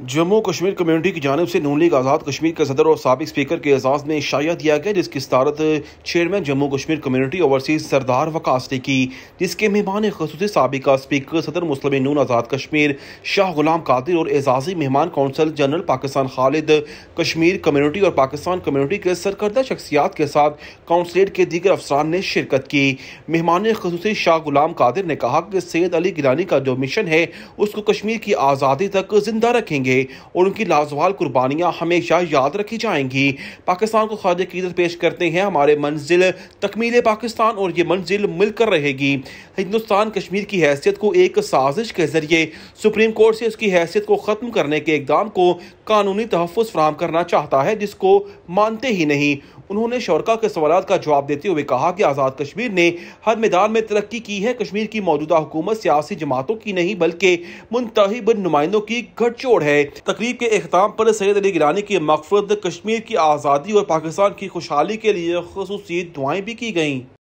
Jammu Kashmir community की जानब से नून लीग आज़ाद कश्मीर के सदर और सबक स्पीकर के एजाज में इशाया दिया गया जिसकी सदारत chairman Jammu Kashmir community overseas Sardar Waqas ने की जिसके मेहमान खसूस सबका स्पीकर सदर मुस्लिम नून आज़ाद कश्मीर शाह गुलाम कादिर और एजाजी मेहमान consul general Pakistan Khalid Kashmir community और पाकिस्तान कम्यूनिटी के सरकर्दा शख्सियात के साथ कौंसलेट के दीगर अफसरान ने शिरकत की मेहमान खसूस शाह गुलाम कादिर ने कहा कि सैद अली गिलानी का जो मिशन है उसको कश्मीर की आज़ादी तक जिंदा रखेंगे रहेंगे और उनकी लाजवाल कुर्बानियाँ हमेशा याद रखी जाएंगी पाकिस्तान को खाद कीदत पेश करते हैं हमारे मंजिल तकमील पाकिस्तान और ये मंजिल मिलकर रहेगी हिंदुस्तान कश्मीर की हैसियत को एक साजिश के जरिए सुप्रीम कोर्ट से उसकी हैसियत को ख़त्म करने के इकदाम को कानूनी तहफ़ फ्राहम करना चाहता है जिसको मानते ही नहीं उन्होंने शौरका के सवाल का जवाब देते हुए कहा कि आज़ाद कश्मीर ने हर मैदान में तरक्की की है कश्मीर की मौजूदा हुकूमत सियासी जमातों की नहीं बल्कि मुंतब नुमाइंदों की गठजोड़ है है तकरीब के अख्ताम पर सैद अली गिरानी की मकफद कश्मीर की आज़ादी और पाकिस्तान की खुशहाली के लिए खसूस दुआएं भी की गईं